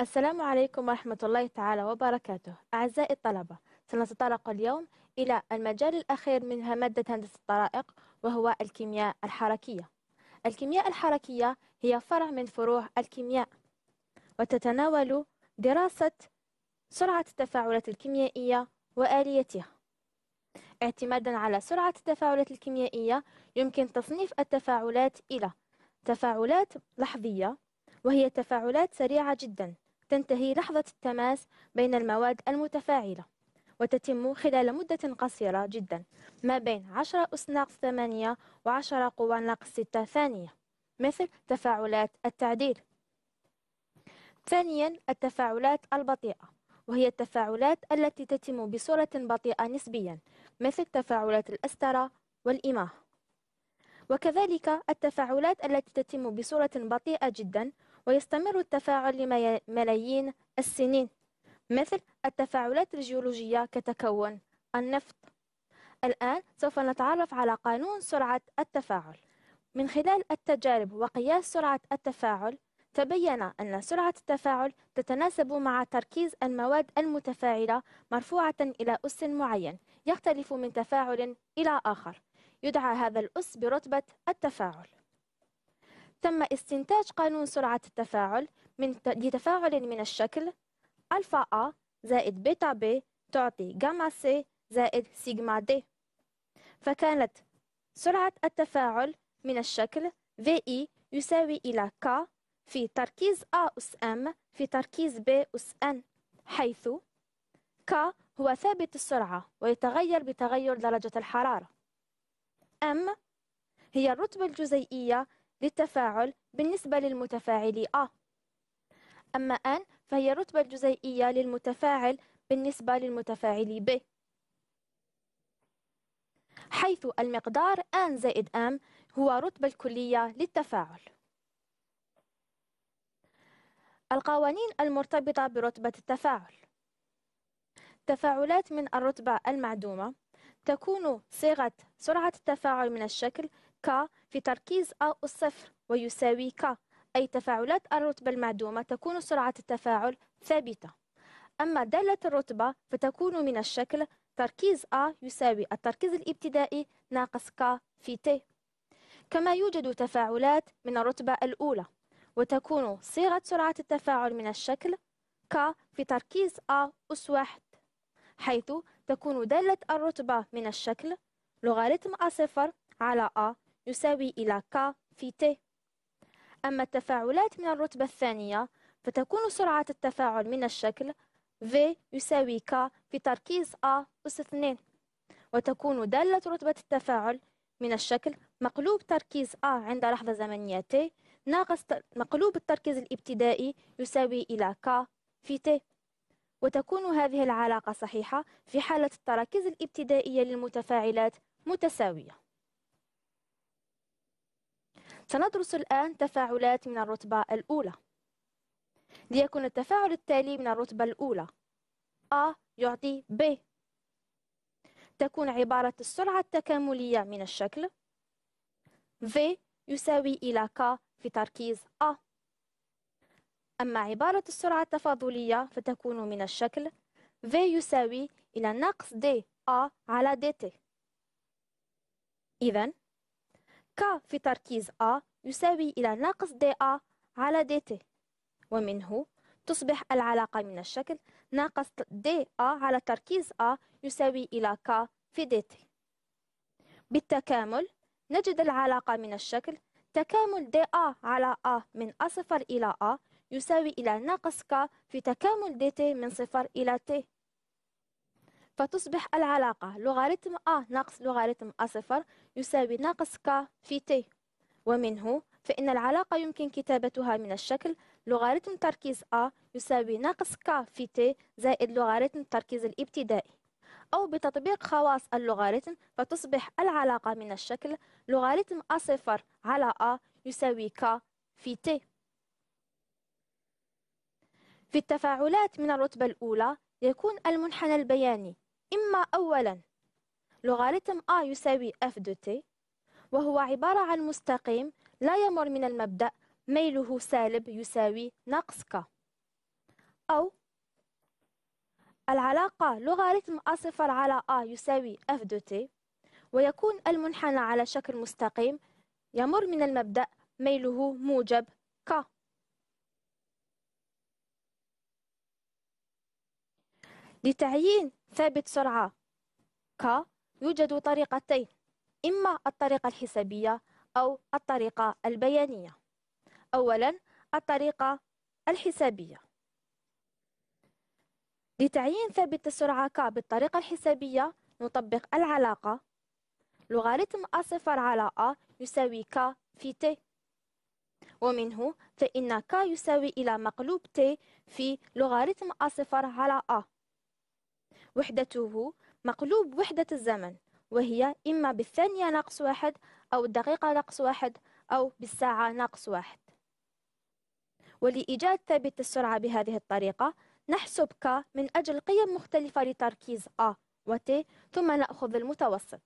السلام عليكم ورحمة الله تعالى وبركاته أعزائي الطلبة سنتطرق اليوم إلى المجال الأخير من مادة هندسة الطرائق وهو الكيمياء الحركية الكيمياء الحركية هي فرع من فروع الكيمياء وتتناول دراسة سرعة التفاعلات الكيميائية وآليتها اعتمادا على سرعة التفاعلات الكيميائية يمكن تصنيف التفاعلات إلى تفاعلات لحظية وهي تفاعلات سريعة جدا تنتهي لحظة التماس بين المواد المتفاعلة وتتم خلال مدة قصيرة جدا ما بين 10 أس ناقص 8 و10 قوة ناقص 6 ثانية مثل تفاعلات التعديل ثانيا التفاعلات البطيئة وهي التفاعلات التي تتم بصورة بطيئة نسبيا مثل تفاعلات الأسترة والإماة وكذلك التفاعلات التي تتم بصورة بطيئة جدا ويستمر التفاعل لملايين السنين مثل التفاعلات الجيولوجية كتكون النفط الآن سوف نتعرف على قانون سرعة التفاعل من خلال التجارب وقياس سرعة التفاعل تبين أن سرعة التفاعل تتناسب مع تركيز المواد المتفاعلة مرفوعة إلى أس معين يختلف من تفاعل إلى آخر يدعى هذا الأس برتبة التفاعل تم استنتاج قانون سرعة التفاعل من لتفاعل من الشكل ألفا أ زائد بيتا ب تعطي جاما سي زائد سيجما د فكانت سرعة التفاعل من الشكل اي يساوي إلى K في تركيز A أس M في تركيز B أس N حيث K هو ثابت السرعة ويتغير بتغير درجة الحرارة M هي الرتبة الجزيئية للتفاعل بالنسبة للمتفاعل أ آه. أما أن فهي رتبة جزيئية للمتفاعل بالنسبة للمتفاعل ب حيث المقدار أن زائد أم هو رتبة الكلية للتفاعل القوانين المرتبطة برتبة التفاعل تفاعلات من الرتبة المعدومة تكون صيغة سرعة التفاعل من الشكل ك في تركيز أ الصفر ويساوي ك أي تفاعلات الرتبة المعدومة تكون سرعة التفاعل ثابتة أما دالة الرتبة فتكون من الشكل تركيز أ يساوي التركيز الابتدائي ناقص ك في ت كما يوجد تفاعلات من الرتبة الأولى وتكون صيغة سرعة التفاعل من الشكل ك في تركيز أ أس واحد حيث تكون دالة الرتبة من الشكل لوغاريتم أ صفر على أ يساوي إلى ك في ت أما التفاعلات من الرتبة الثانية فتكون سرعة التفاعل من الشكل V يساوي K في تركيز A أس 2 وتكون دالة رتبة التفاعل من الشكل مقلوب تركيز A عند لحظة زمنية T ناقص مقلوب التركيز الابتدائي يساوي إلى K في T وتكون هذه العلاقة صحيحة في حالة التراكيز الابتدائية للمتفاعلات متساوية سندرس الآن تفاعلات من الرتبة الأولى ليكن التفاعل التالي من الرتبة الأولى A يعطي B تكون عبارة السرعة التكاملية من الشكل V يساوي إلى K في تركيز A أما عبارة السرعة التفاضلية فتكون من الشكل V يساوي إلى ناقص D A على DT إذن ك في تركيز A يساوي إلى ناقص dA على dt ومنه تصبح العلاقة من الشكل ناقص dA على تركيز A يساوي إلى ك في dt بالتكامل نجد العلاقة من الشكل تكامل dA على A من A صفر إلى A يساوي إلى ناقص ك في تكامل dt من صفر إلى t فتصبح العلاقة لوغاريتم أ ناقص لوغاريتم أ صفر يساوي ناقص ك في تي ومنه فإن العلاقة يمكن كتابتها من الشكل لوغاريتم تركيز أ يساوي ناقص ك في تي زائد لوغاريتم التركيز الابتدائي أو بتطبيق خواص اللوغاريتم فتصبح العلاقة من الشكل لوغاريتم أ صفر على أ يساوي ك في تي في التفاعلات من الرتبة الأولى يكون المنحنى البياني إما أولاً لوغاريتم A يساوي f دو تي وهو عبارة عن مستقيم لا يمر من المبدأ ميله سالب يساوي ناقص ك أو العلاقة لوغاريتم a صفر على A يساوي f دو تي ويكون المنحنى على شكل مستقيم يمر من المبدأ ميله موجب ك لتعيين ثابت سرعة ك يوجد طريقتين إما الطريقة الحسابية أو الطريقة البيانية أولا الطريقة الحسابية لتعيين ثابت السرعة ك بالطريقة الحسابية نطبق العلاقة لوغاريتم أ صفر على أ يساوي ك في ت ومنه فإن ك يساوي إلى مقلوب ت في لوغاريتم A0 على أ صفر علي أ وحدته مقلوب وحدة الزمن وهي إما بالثانية ناقص واحد أو الدقيقة ناقص واحد أو بالساعة ناقص واحد ولإيجاد ثابت السرعة بهذه الطريقة نحسب ك من أجل قيم مختلفة لتركيز أ و ت ثم نأخذ المتوسط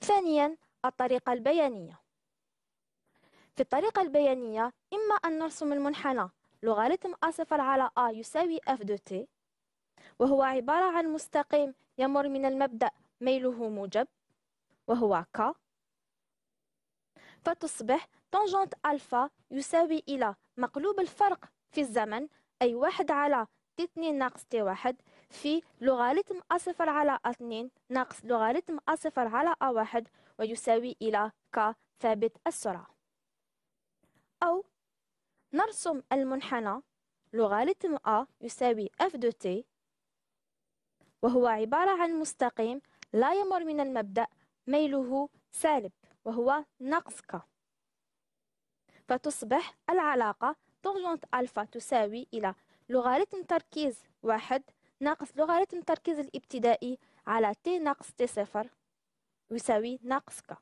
ثانيا الطريقة البيانية في الطريقة البيانية إما أن نرسم المنحنى لوغاريتم صفر على أ يساوي أف دو تي وهو عبارة عن مستقيم يمر من المبدأ ميله موجب وهو ك فتصبح تانجنت ألفا يساوي إلى مقلوب الفرق في الزمن أي واحد على تي اتنين ناقص تي واحد في لوغاريتم أصفر على ناقص لوغاريتم أصفر أ واحد ويساوي إلى ك ثابت السرعة أو نرسم المنحنى لوغاريتم أ يساوي اف دو تي وهو عبارة عن مستقيم لا يمر من المبدأ ميله سالب وهو ناقص ك فتصبح العلاقة طنجنت ألفا تساوي إلى لوغاريتم تركيز واحد ناقص لوغاريتم تركيز الابتدائي على تي ناقص تي صفر يساوي ناقص ك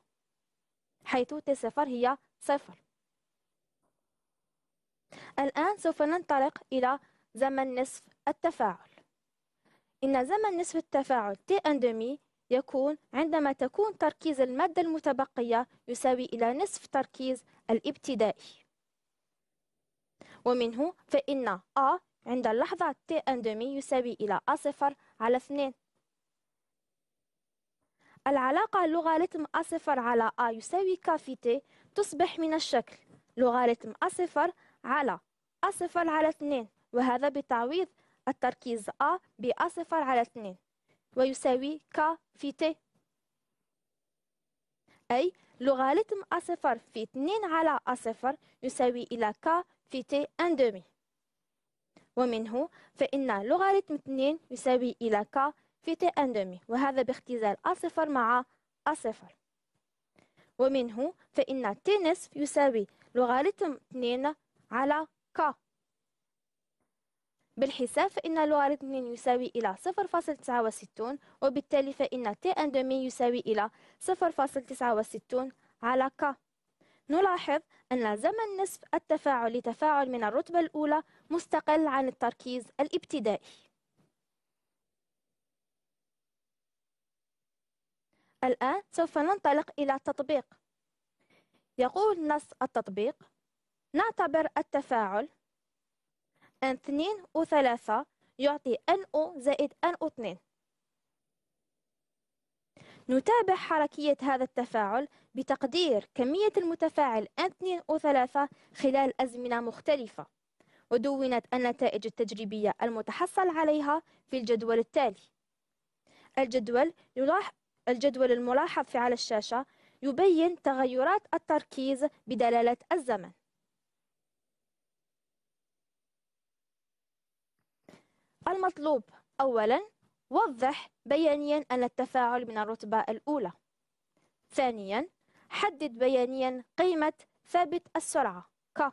حيث تي صفر هي صفر الآن سوف ننطلق إلى زمن نصف التفاعل إن زمن نصف التفاعل T1/2 يكون عندما تكون تركيز المادة المتبقية يساوي إلى نصف تركيز الابتدائي ومنه فإن A عند اللحظة T1/2 يساوي إلى A0 على 2 العلاقة لوغاريتم A0 على A يساوي K في T تصبح من الشكل لوغاريتم A0 على أ صفر على اثنين وهذا بتعويض التركيز أ صفر على اثنين ويساوي ك في ت أي لوغاريتم أ صفر في اثنين على أ صفر يساوي إلى ك في تي أن دومي ومنه فإن لوغاريتم اثنين يساوي إلى ك في تي أن دومي وهذا باختزال أ صفر مع أ صفر ومنه فإن تي نصف يساوي لوغاريتم اثنين على ك بالحساب فإن لوغاريتم 2 يساوي إلى 0.69 وبالتالي فإن t دومي يساوي إلى 0.69 على ك نلاحظ أن زمن نصف التفاعل لتفاعل من الرتبة الأولى مستقل عن التركيز الابتدائي الآن سوف ننطلق إلى التطبيق يقول نص التطبيق نعتبر التفاعل و3 يعطي أن أو زائد أن أو نتابع حركية هذا التفاعل بتقدير كمية المتفاعل أن 2 و3 خلال أزمنة مختلفة ودونت النتائج التجريبية المتحصل عليها في الجدول التالي الجدول, يلاح... الجدول الملاحظ في على الشاشة يبين تغيرات التركيز بدلالة الزمن المطلوب أولاً وضح بيانياً أن التفاعل من الرتبة الأولى ثانياً حدد بيانياً قيمة ثابت السرعة ك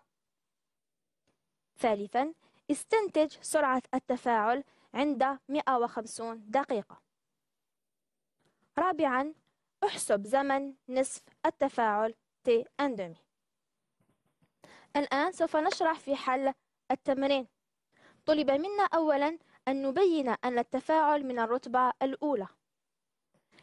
ثالثاً استنتج سرعة التفاعل عند 150 دقيقة رابعاً احسب زمن نصف التفاعل تي أندومي الآن سوف نشرح في حل التمرين طلب منا أولا أن نبين أن التفاعل من الرتبة الأولى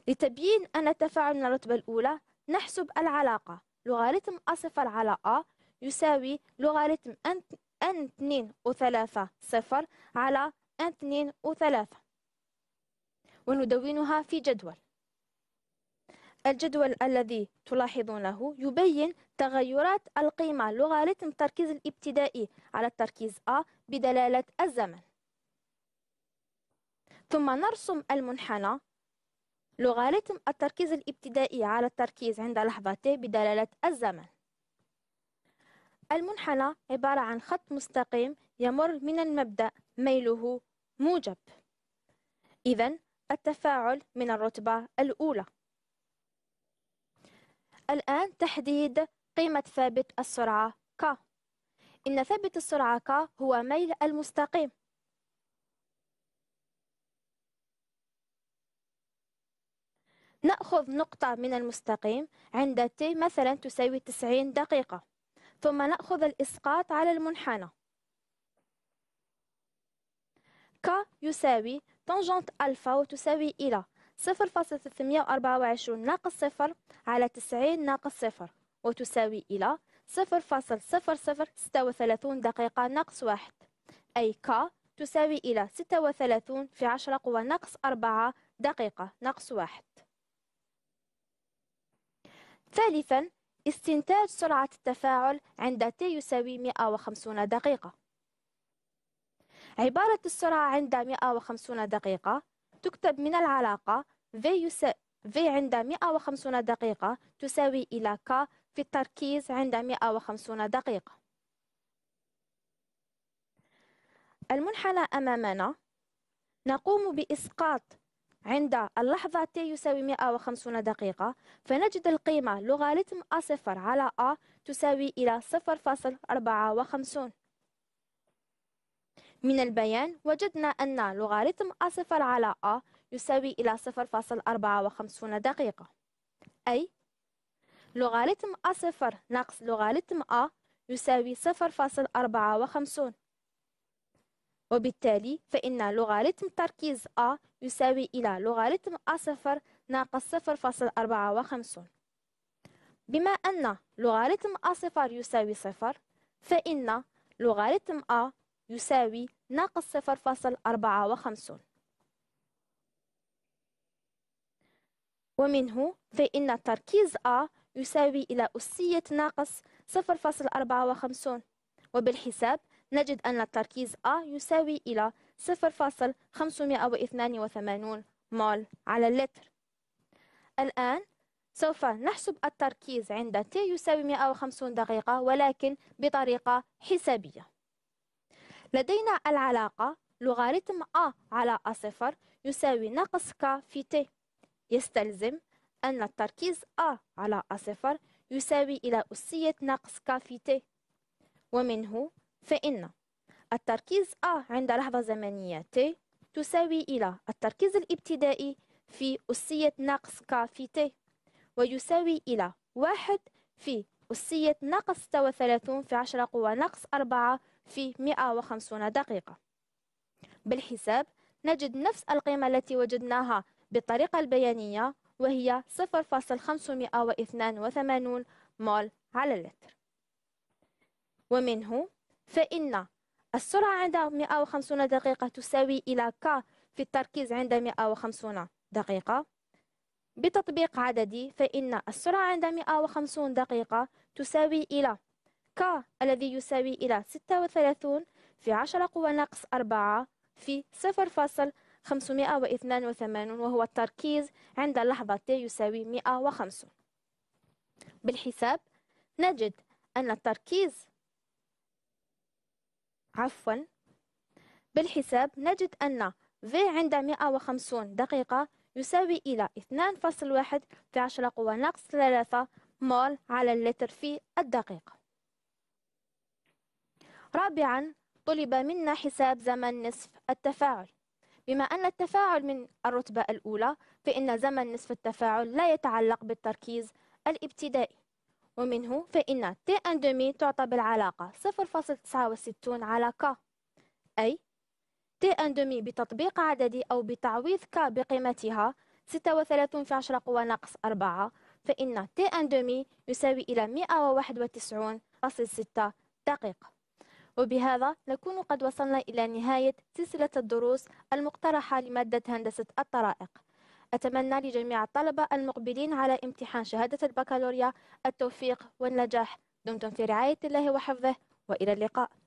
لتبيين أن التفاعل من الرتبة الأولى نحسب العلاقة لوغاريتم أصفر على أ يساوي لوغاريتم أن 2 و 3 صفر على أن 2 و 3 وندونها في جدول الجدول الذي تلاحظونه يبين تغيرات القيمة لوغاريتم التركيز الابتدائي على التركيز A بدلالة الزمن ثم نرسم المنحنى لوغاريتم التركيز الابتدائي على التركيز عند لحظة T بدلالة الزمن المنحنى عبارة عن خط مستقيم يمر من المبدأ ميله موجب إذا التفاعل من الرتبة الأولى الآن تحديد قيمة ثابت السرعة ك إن ثابت السرعة ك هو ميل المستقيم نأخذ نقطة من المستقيم عند t مثلا تساوي 90 دقيقة ثم نأخذ الإسقاط على المنحنى ك يساوي طنجنت ألفا وتساوي إلى صفر فاصل ثلاثمية وأربعة وعشرون ناقص صفر على تسعين ناقص صفر وتساوي إلى صفر فاصل صفر صفر ستة وثلاثون دقيقة ناقص واحد أي ك تساوي إلى ستة وثلاثون في عشرة قوة ناقص أربعة دقيقة ناقص واحد ثالثا استنتاج سرعة التفاعل عند تي يساوي مئة وخمسون دقيقة عبارة السرعة عند مئة وخمسون دقيقة تكتب من العلاقة V, يس... v عند 150 دقيقة تساوي إلى K في التركيز عند 150 دقيقة المنحنى أمامنا نقوم بإسقاط عند اللحظة T يساوي 150 دقيقة فنجد القيمة لوغاريتم A0 على A تساوي إلى 0.54 من البيان وجدنا أن لوغاريتم صفر على أ يساوي إلى 0.54 دقيقة أي لوغاريتم صفر ناقص لوغاريتم أ يساوي 0.54 وبالتالي فإن لوغاريتم تركيز أ يساوي إلى لوغاريتم أصفر ناقص 0.54 بما أن لوغاريتم أصفر يساوي صفر فإن لوغاريتم أ يساوي ناقص صفر فاصل أربعة وخمسون ومنه فإن تركيز A يساوي إلى أسية ناقص صفر فاصل أربعة وخمسون وبالحساب نجد أن التركيز A يساوي إلى صفر فاصل خمسمائة واثنان وثمانون مول على اللتر الآن سوف نحسب التركيز عند T يساوي 150 دقيقة ولكن بطريقة حسابية لدينا العلاقة لوغاريتم أ على صفر يساوي ناقص ك في ت يستلزم أن التركيز أ على صفر يساوي إلى أسية ناقص ك في ت ومنه فإن التركيز أ عند لحظة زمنية ت تساوي إلى التركيز الابتدائي في أسية ناقص ك في ت ويساوي إلى واحد في أسية ناقص 36 في 10 قوة ناقص 4 في 150 دقيقة بالحساب نجد نفس القيمة التي وجدناها بالطريقة البيانية وهي 0.582 مول على اللتر ومنه فإن السرعة عند 150 دقيقة تساوي إلى ك في التركيز عند 150 دقيقة بتطبيق عددي فإن السرعة عند 150 دقيقة تساوي إلى ك الذي يساوي إلى 36 في 10 قوى ناقص 4 في 0.582 وهو التركيز عند اللحظة t يساوي 150 بالحساب نجد أن التركيز عفوا بالحساب نجد أن V عند 150 دقيقة يساوي إلى 2.1 في 10 قوة ناقص 3 مول على اللتر في الدقيقة رابعا طلب منا حساب زمن نصف التفاعل بما أن التفاعل من الرتبة الأولى فإن زمن نصف التفاعل لا يتعلق بالتركيز الابتدائي ومنه فإن تي أن تعطى بالعلاقة 0.69 على ك أي تي ان دومي بتطبيق عددي أو بتعويض ك بقيمتها 36 في 10 قوى ناقص 4 فإن تي ان دومي يساوي إلى 191.6 دقيقة وبهذا نكون قد وصلنا إلى نهاية سلسلة الدروس المقترحة لمادة هندسة الطرائق أتمنى لجميع الطلبة المقبلين على امتحان شهادة البكالوريا التوفيق والنجاح دمتم في رعاية الله وحفظه وإلى اللقاء